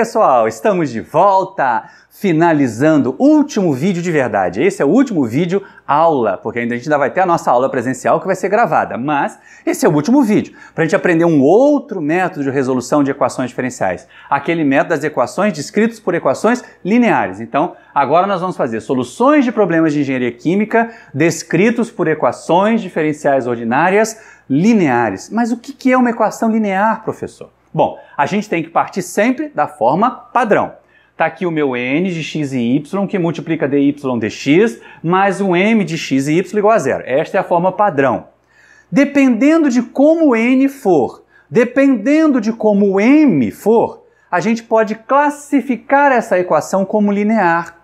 pessoal, estamos de volta, finalizando último vídeo de verdade. Esse é o último vídeo aula, porque ainda a gente ainda vai ter a nossa aula presencial que vai ser gravada, mas esse é o último vídeo para a gente aprender um outro método de resolução de equações diferenciais, aquele método das equações descritos por equações lineares. Então, agora nós vamos fazer soluções de problemas de engenharia química descritos por equações diferenciais ordinárias lineares. Mas o que é uma equação linear, professor? Bom, a gente tem que partir sempre da forma padrão. Está aqui o meu n de x e y, que multiplica dy dx, mais um m de x e y igual a zero. Esta é a forma padrão. Dependendo de como n for, dependendo de como m for, a gente pode classificar essa equação como linear,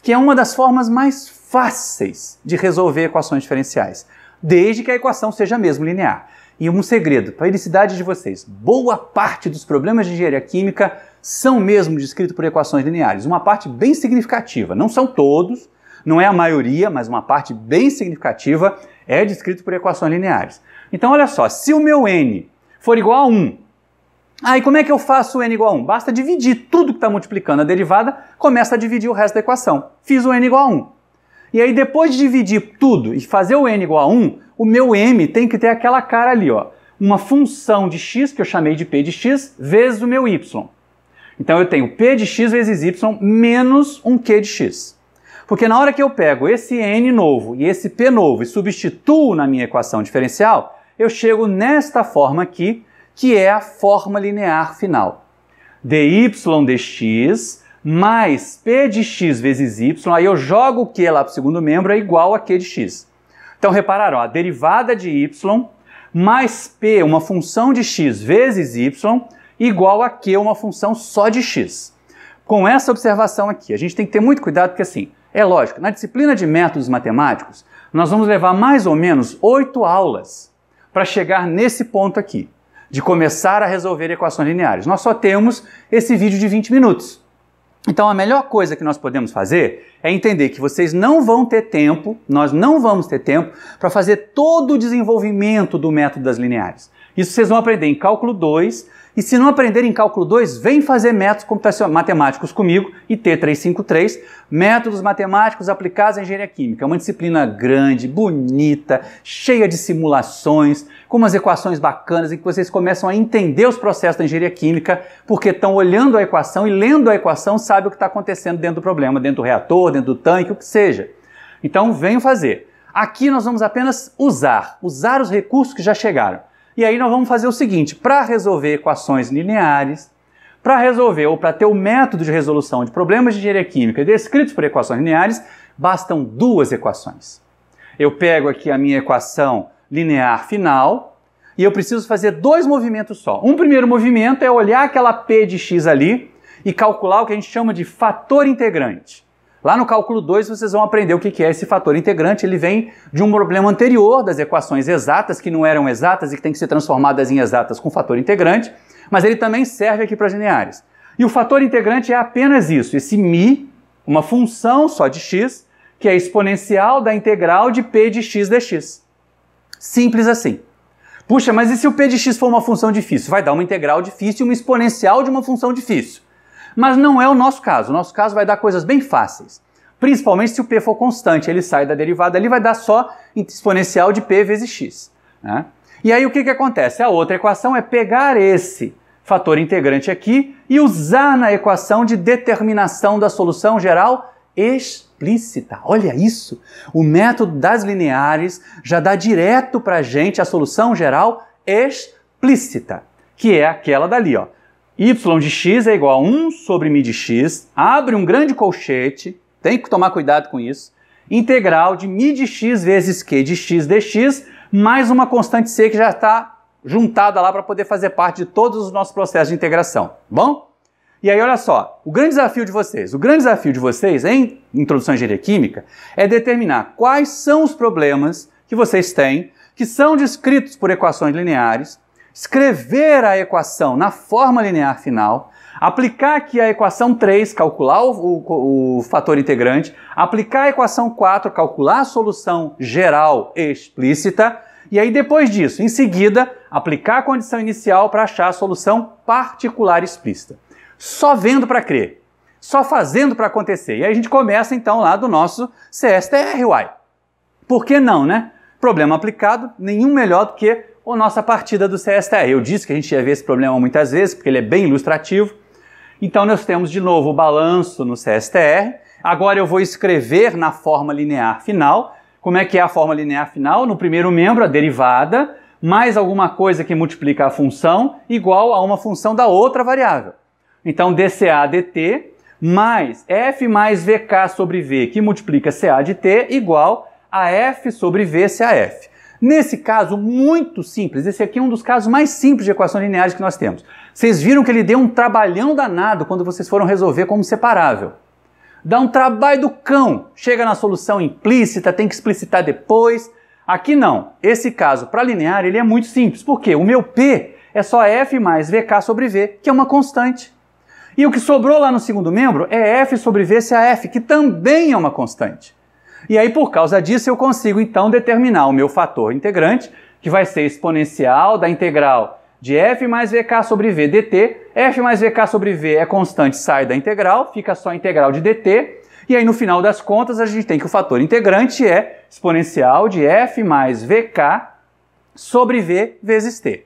que é uma das formas mais fáceis de resolver equações diferenciais, desde que a equação seja mesmo linear. E um segredo, para a felicidade de vocês, boa parte dos problemas de engenharia química são mesmo descritos por equações lineares, uma parte bem significativa. Não são todos, não é a maioria, mas uma parte bem significativa é descrito por equações lineares. Então olha só, se o meu n for igual a 1, aí como é que eu faço o n igual a 1? Basta dividir tudo que está multiplicando a derivada, começa a dividir o resto da equação. Fiz o n igual a 1. E aí depois de dividir tudo e fazer o n igual a 1, o meu m tem que ter aquela cara ali, ó. Uma função de x, que eu chamei de p de x, vezes o meu y. Então eu tenho p de x vezes y menos um q de x. Porque na hora que eu pego esse n novo e esse p novo e substituo na minha equação diferencial, eu chego nesta forma aqui, que é a forma linear final. dy dx mais P de x vezes y, aí eu jogo o Q lá para o segundo membro, é igual a Q de x. Então repararam, a derivada de y mais P, uma função de x, vezes y, igual a Q, uma função só de x. Com essa observação aqui, a gente tem que ter muito cuidado, porque assim, é lógico, na disciplina de métodos matemáticos, nós vamos levar mais ou menos oito aulas para chegar nesse ponto aqui, de começar a resolver equações lineares. Nós só temos esse vídeo de 20 minutos. Então, a melhor coisa que nós podemos fazer é entender que vocês não vão ter tempo, nós não vamos ter tempo para fazer todo o desenvolvimento do método das lineares. Isso vocês vão aprender em cálculo 2, e se não aprenderem cálculo 2, vem fazer métodos matemáticos comigo, IT353, Métodos Matemáticos Aplicados à Engenharia Química. É uma disciplina grande, bonita, cheia de simulações, com umas equações bacanas em que vocês começam a entender os processos da engenharia química, porque estão olhando a equação e lendo a equação, sabe o que está acontecendo dentro do problema, dentro do reator, dentro do tanque, o que seja. Então, venham fazer. Aqui nós vamos apenas usar, usar os recursos que já chegaram. E aí nós vamos fazer o seguinte: para resolver equações lineares, para resolver ou para ter o método de resolução de problemas de engenharia química descritos por equações lineares, bastam duas equações. Eu pego aqui a minha equação linear final e eu preciso fazer dois movimentos só. Um primeiro movimento é olhar aquela p de x ali e calcular o que a gente chama de fator integrante. Lá no cálculo 2 vocês vão aprender o que é esse fator integrante. Ele vem de um problema anterior das equações exatas, que não eram exatas e que tem que ser transformadas em exatas com fator integrante, mas ele também serve aqui para as lineares. E o fator integrante é apenas isso, esse mi, uma função só de x, que é exponencial da integral de p de x dx. Simples assim. Puxa, mas e se o p de x for uma função difícil? Vai dar uma integral difícil e uma exponencial de uma função difícil. Mas não é o nosso caso. O nosso caso vai dar coisas bem fáceis. Principalmente se o P for constante, ele sai da derivada ali, vai dar só exponencial de P vezes X. Né? E aí o que, que acontece? A outra equação é pegar esse fator integrante aqui e usar na equação de determinação da solução geral explícita. Olha isso! O método das lineares já dá direto para a gente a solução geral explícita, que é aquela dali, ó y de x é igual a 1 sobre mi de x, abre um grande colchete, tem que tomar cuidado com isso, integral de mi de x vezes q de x dx, mais uma constante c que já está juntada lá para poder fazer parte de todos os nossos processos de integração, tá bom? E aí, olha só, o grande desafio de vocês, o grande desafio de vocês em Introdução à Engenharia Química é determinar quais são os problemas que vocês têm que são descritos por equações lineares escrever a equação na forma linear final, aplicar aqui a equação 3, calcular o, o, o, fator integrante, aplicar a equação 4, calcular a solução geral explícita, e aí depois disso, em seguida, aplicar a condição inicial para achar a solução particular explícita. Só vendo para crer, só fazendo para acontecer. E aí a gente começa então lá do nosso CSTRY. Por que não, né? Problema aplicado, nenhum melhor do que ou nossa partida do CSTR. Eu disse que a gente ia ver esse problema muitas vezes, porque ele é bem ilustrativo. Então nós temos de novo o balanço no CSTR. Agora eu vou escrever na forma linear final. Como é que é a forma linear final? No primeiro membro, a derivada, mais alguma coisa que multiplica a função, igual a uma função da outra variável. Então dCA dt mais f mais vk sobre v, que multiplica CA de t, igual a f sobre v CAF. Nesse caso, muito simples, esse aqui é um dos casos mais simples de equações lineares que nós temos. Vocês viram que ele deu um trabalhão danado quando vocês foram resolver como separável. Dá um trabalho do cão, chega na solução implícita, tem que explicitar depois. Aqui não. Esse caso, para linear, ele é muito simples. Por quê? O meu P é só F mais VK sobre V, que é uma constante. E o que sobrou lá no segundo membro é F sobre V se a F, que também é uma constante. E aí, por causa disso, eu consigo então determinar o meu fator integrante, que vai ser exponencial da integral de f mais vk sobre v dt. f mais vk sobre v é constante, sai da integral, fica só a integral de dt. E aí, no final das contas, a gente tem que o fator integrante é exponencial de f mais vk sobre v vezes t.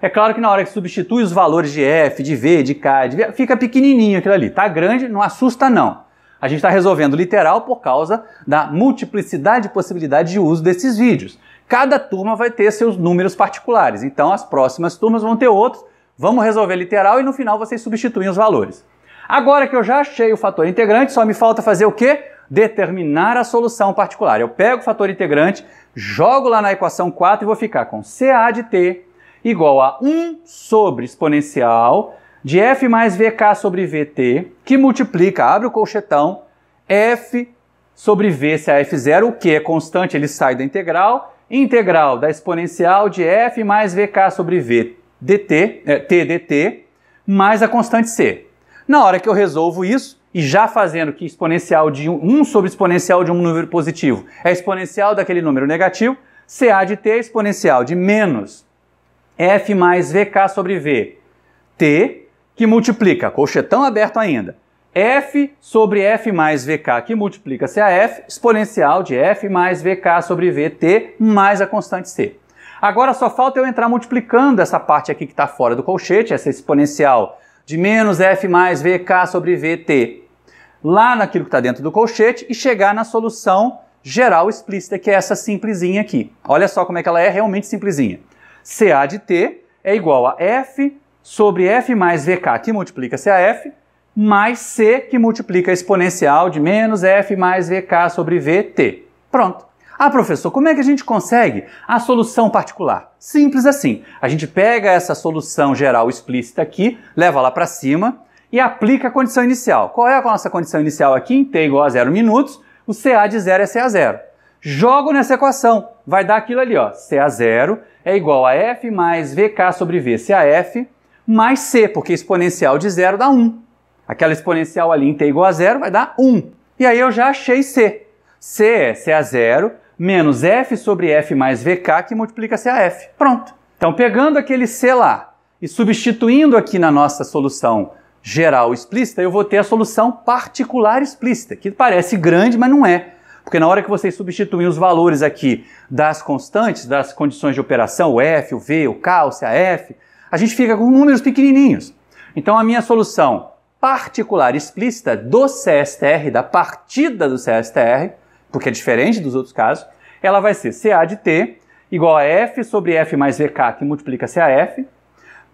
É claro que na hora que substitui os valores de f, de v, de k, de v, fica pequenininho aquilo ali. Tá grande, não assusta não. A gente está resolvendo literal por causa da multiplicidade de possibilidades de uso desses vídeos. Cada turma vai ter seus números particulares, então as próximas turmas vão ter outros. Vamos resolver literal e no final vocês substituem os valores. Agora que eu já achei o fator integrante, só me falta fazer o quê? Determinar a solução particular. Eu pego o fator integrante, jogo lá na equação 4 e vou ficar com CA de t igual a 1 sobre exponencial de F mais VK sobre VT, que multiplica, abre o colchetão, F sobre V se a F0, o que é constante, ele sai da integral, integral da exponencial de F mais VK sobre V dt, é, T dt, mais a constante C. Na hora que eu resolvo isso, e já fazendo que exponencial de 1 sobre exponencial de um número positivo é exponencial daquele número negativo, CA de T é exponencial de menos F mais VK sobre V, T que multiplica, colchetão aberto ainda, f sobre f mais vk, que multiplica a f exponencial de f mais vk sobre vt, mais a constante c. Agora só falta eu entrar multiplicando essa parte aqui que está fora do colchete, essa exponencial de menos f mais vk sobre vt, lá naquilo que está dentro do colchete e chegar na solução geral explícita, que é essa simplesinha aqui. Olha só como é que ela é realmente simplesinha. CA de t é igual a f sobre f mais vk, que multiplica-se a f, mais c, que multiplica a exponencial de menos f mais vk sobre vt. Pronto. Ah, professor, como é que a gente consegue a solução particular? Simples assim. A gente pega essa solução geral explícita aqui, leva lá para cima e aplica a condição inicial. Qual é a nossa condição inicial aqui? Em t igual a zero minutos, o CA de zero é CA zero. Jogo nessa equação, vai dar aquilo ali, ó. CA zero é igual a F mais VK sobre V. CAF mais c, porque exponencial de zero dá 1. Aquela exponencial ali em t igual a zero vai dar 1. E aí eu já achei c. c é c a zero menos f sobre f mais vk que multiplica c a f. Pronto. Então pegando aquele c lá e substituindo aqui na nossa solução geral explícita, eu vou ter a solução particular explícita, que parece grande, mas não é. Porque na hora que vocês substituem os valores aqui das constantes, das condições de operação, o f, o v, o k, o caf, a gente fica com números pequenininhos. Então a minha solução particular explícita do CSTR, da partida do CSTR, porque é diferente dos outros casos, ela vai ser CA de T igual a F sobre F mais VK, que multiplica CAF,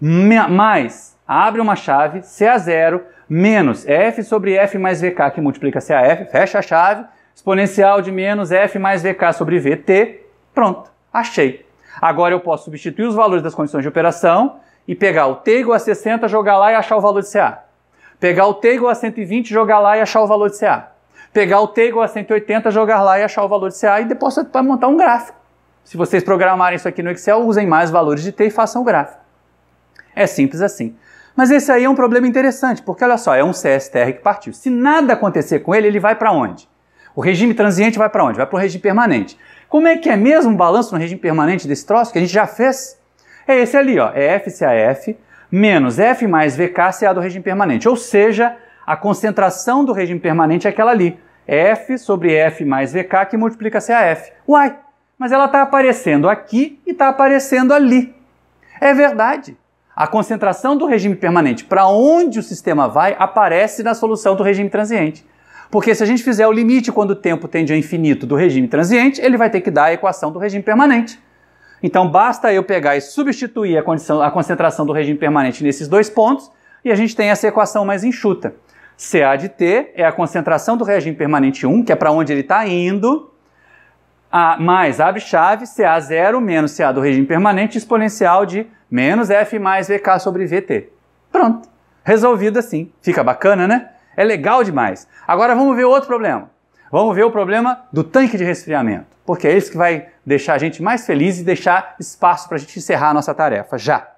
mais, abre uma chave, CA0, menos F sobre F mais VK, que multiplica CAF, fecha a chave, exponencial de menos F mais VK sobre VT, pronto, achei. Agora eu posso substituir os valores das condições de operação e pegar o Teigo a 60, jogar lá e achar o valor de CA. Pegar o Teigo a 120, jogar lá e achar o valor de CA. Pegar o Teigo a 180, jogar lá e achar o valor de CA e depois você vai montar um gráfico. Se vocês programarem isso aqui no Excel, usem mais valores de T e façam o gráfico. É simples assim. Mas esse aí é um problema interessante, porque olha só, é um CSTR que partiu. Se nada acontecer com ele, ele vai para onde? O regime transiente vai para onde? Vai para o regime permanente. Como é que é mesmo o balanço no regime permanente desse troço que a gente já fez? é esse ali, ó, é FCAF menos F mais VKCA do regime permanente. Ou seja, a concentração do regime permanente é aquela ali, F sobre F mais VK que multiplica CAF. Uai, mas ela está aparecendo aqui e está aparecendo ali. É verdade. A concentração do regime permanente para onde o sistema vai aparece na solução do regime transiente. Porque se a gente fizer o limite quando o tempo tende ao infinito do regime transiente, ele vai ter que dar a equação do regime permanente. Então basta eu pegar e substituir a, condição, a concentração do regime permanente nesses dois pontos e a gente tem essa equação mais enxuta. CA de T é a concentração do regime permanente 1, que é para onde ele está indo, a, mais abre-chave, CA0 menos CA do regime permanente, exponencial de menos F mais VK sobre VT. Pronto. Resolvido assim. Fica bacana, né? É legal demais. Agora vamos ver outro problema. Vamos ver o problema do tanque de resfriamento porque é isso que vai deixar a gente mais feliz e deixar espaço para a gente encerrar a nossa tarefa já.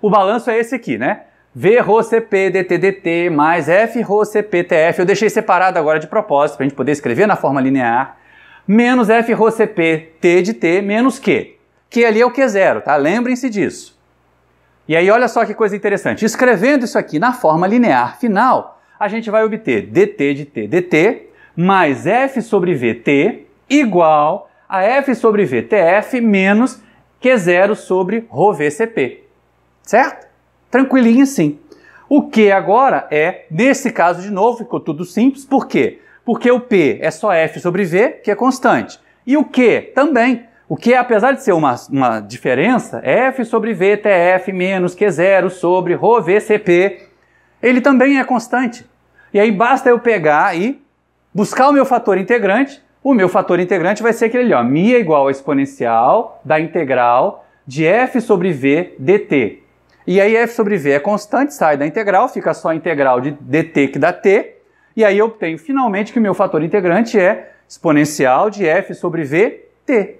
O balanço é esse aqui, né? DT DT mais FROCP, TF, eu deixei separado agora de propósito para a gente poder escrever na forma linear, menos FROCP, T de T, menos Q. Q ali é o q zero, tá? Lembrem-se disso. E aí olha só que coisa interessante, escrevendo isso aqui na forma linear final, a gente vai obter DT de T, DT, mais F sobre VT, igual a F sobre VTF menos Q0 sobre VCP. Certo? Tranquilinho sim. O Q agora é, nesse caso de novo, ficou tudo simples, por quê? Porque o P é só F sobre V, que é constante. E o Q também. O Q, apesar de ser uma, uma diferença, é F sobre VTF menos Q0 sobre VCP, ele também é constante. E aí basta eu pegar e buscar o meu fator integrante o meu fator integrante vai ser aquele ali, ó, μ é igual a exponencial da integral de f sobre v dt. E aí f sobre v é constante, sai da integral, fica só a integral de dt que dá t. E aí eu obtenho finalmente que o meu fator integrante é exponencial de f sobre v t.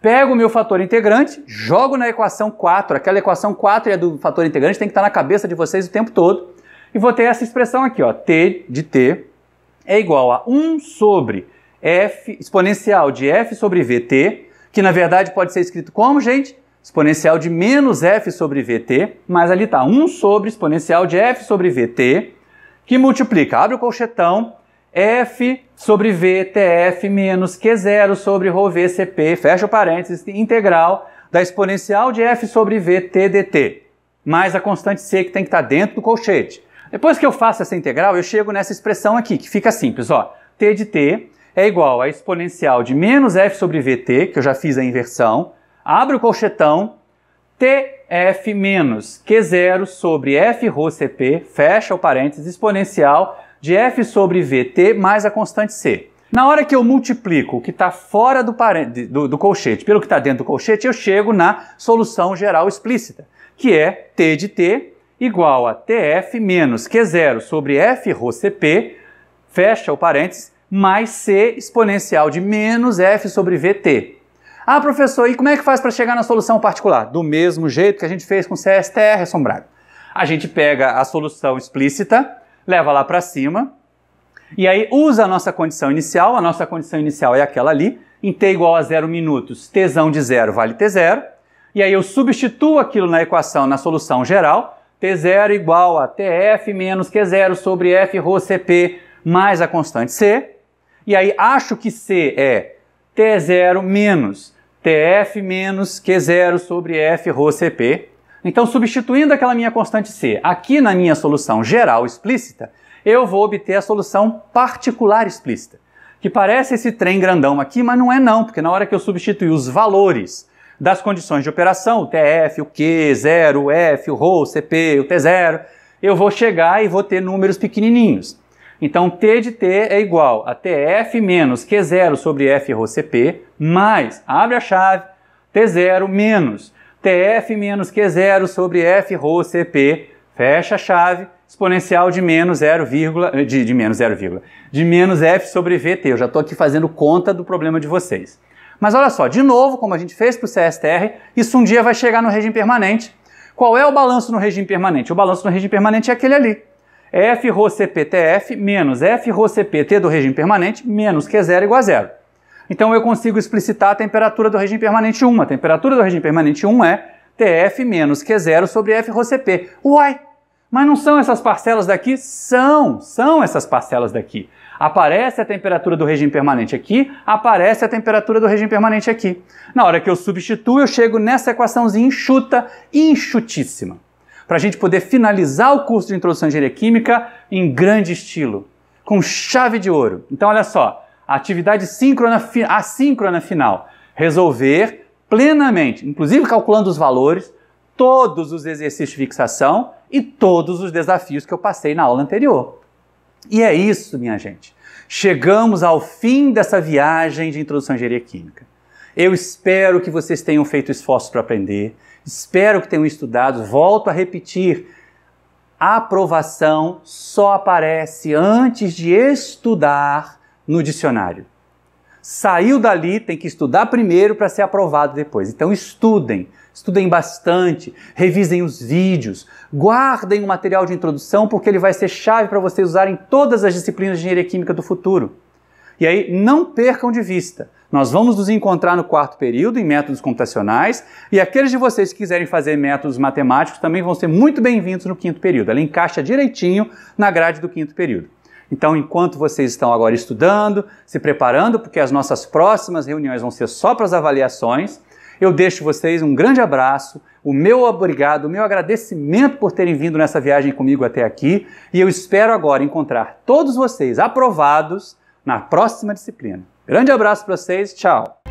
Pego o meu fator integrante, jogo na equação 4. Aquela equação 4 é do fator integrante, tem que estar tá na cabeça de vocês o tempo todo. E vou ter essa expressão aqui, ó, t de t é igual a 1 sobre f exponencial de f sobre vt, que na verdade pode ser escrito como, gente? Exponencial de menos f sobre vt, mas ali está 1 sobre exponencial de f sobre vt, que multiplica, abre o colchetão, f sobre vtf menos q0 sobre ρvcp, fecha o parênteses, integral da exponencial de f sobre vt dt, mais a constante c que tem que estar tá dentro do colchete. Depois que eu faço essa integral, eu chego nessa expressão aqui, que fica simples, ó, t de t é igual a exponencial de menos f sobre vt, que eu já fiz a inversão, abre o colchetão, tf menos q0 sobre f rho cp, fecha o parênteses, exponencial de f sobre vt mais a constante c. Na hora que eu multiplico o que está fora do, do, do, colchete pelo que está dentro do colchete, eu chego na solução geral explícita, que é t de t igual a tf menos q0 sobre f rho cp, fecha o parênteses, mais C exponencial de menos F sobre VT. Ah, professor, e como é que faz para chegar na solução particular? Do mesmo jeito que a gente fez com CSTR, assombrado. A gente pega a solução explícita, leva lá para cima, e aí usa a nossa condição inicial, a nossa condição inicial é aquela ali, em t igual a zero minutos, tesão de zero vale t zero. e aí eu substituo aquilo na equação, na solução geral, t zero igual a tf menos q zero sobre f rho cp mais a constante c, e aí acho que C é T0 menos TF menos Q0 sobre F Rho CP. Então, substituindo aquela minha constante C aqui na minha solução geral explícita, eu vou obter a solução particular explícita, que parece esse trem grandão aqui, mas não é não, porque na hora que eu substituir os valores das condições de operação, o TF, o Q, 0, o F, o Rho, o CP, o T0, eu vou chegar e vou ter números pequenininhos. Então T de T é igual a TF menos Q0 sobre F rho mais, abre a chave, T0 menos TF menos Q0 sobre F rho fecha a chave, exponencial de menos 0, eh, de, de menos 0, de menos F sobre VT. Eu já estou aqui fazendo conta do problema de vocês. Mas olha só, de novo, como a gente fez para o CSTR, isso um dia vai chegar no regime permanente. Qual é o balanço no regime permanente? O balanço no regime permanente é aquele ali. FROCPTF menos FROCPT do regime permanente menos Q0 igual a zero. Então eu consigo explicitar a temperatura do regime permanente 1. A temperatura do regime permanente 1 é TF menos Q0 sobre FROCP. Uai! Mas não são essas parcelas daqui? São! São essas parcelas daqui. Aparece a temperatura do regime permanente aqui, aparece a temperatura do regime permanente aqui. Na hora que eu substituo, eu chego nessa equaçãozinha enxuta, enxutíssima para a gente poder finalizar o curso de Introdução à Engenharia Química em grande estilo, com chave de ouro. Então, olha só, a atividade síncrona, assíncrona final, resolver plenamente, inclusive calculando os valores, todos os exercícios de fixação e todos os desafios que eu passei na aula anterior. E é isso, minha gente. Chegamos ao fim dessa viagem de introdução à engenharia química. Eu espero que vocês tenham feito esforço para aprender, espero que tenham estudado. Volto a repetir: a aprovação só aparece antes de estudar no dicionário. Saiu dali, tem que estudar primeiro para ser aprovado depois. Então estudem, estudem bastante, revisem os vídeos, guardem o material de introdução porque ele vai ser chave para vocês usarem todas as disciplinas de engenharia química do futuro. E aí não percam de vista. Nós vamos nos encontrar no quarto período em métodos computacionais e aqueles de vocês que quiserem fazer métodos matemáticos também vão ser muito bem-vindos no quinto período. Ela encaixa direitinho na grade do quinto período. Então, enquanto vocês estão agora estudando, se preparando, porque as nossas próximas reuniões vão ser só para as avaliações, eu deixo vocês um grande abraço, o meu obrigado, o meu agradecimento por terem vindo nessa viagem comigo até aqui e eu espero agora encontrar todos vocês aprovados na próxima disciplina. Grande abraço para vocês, tchau!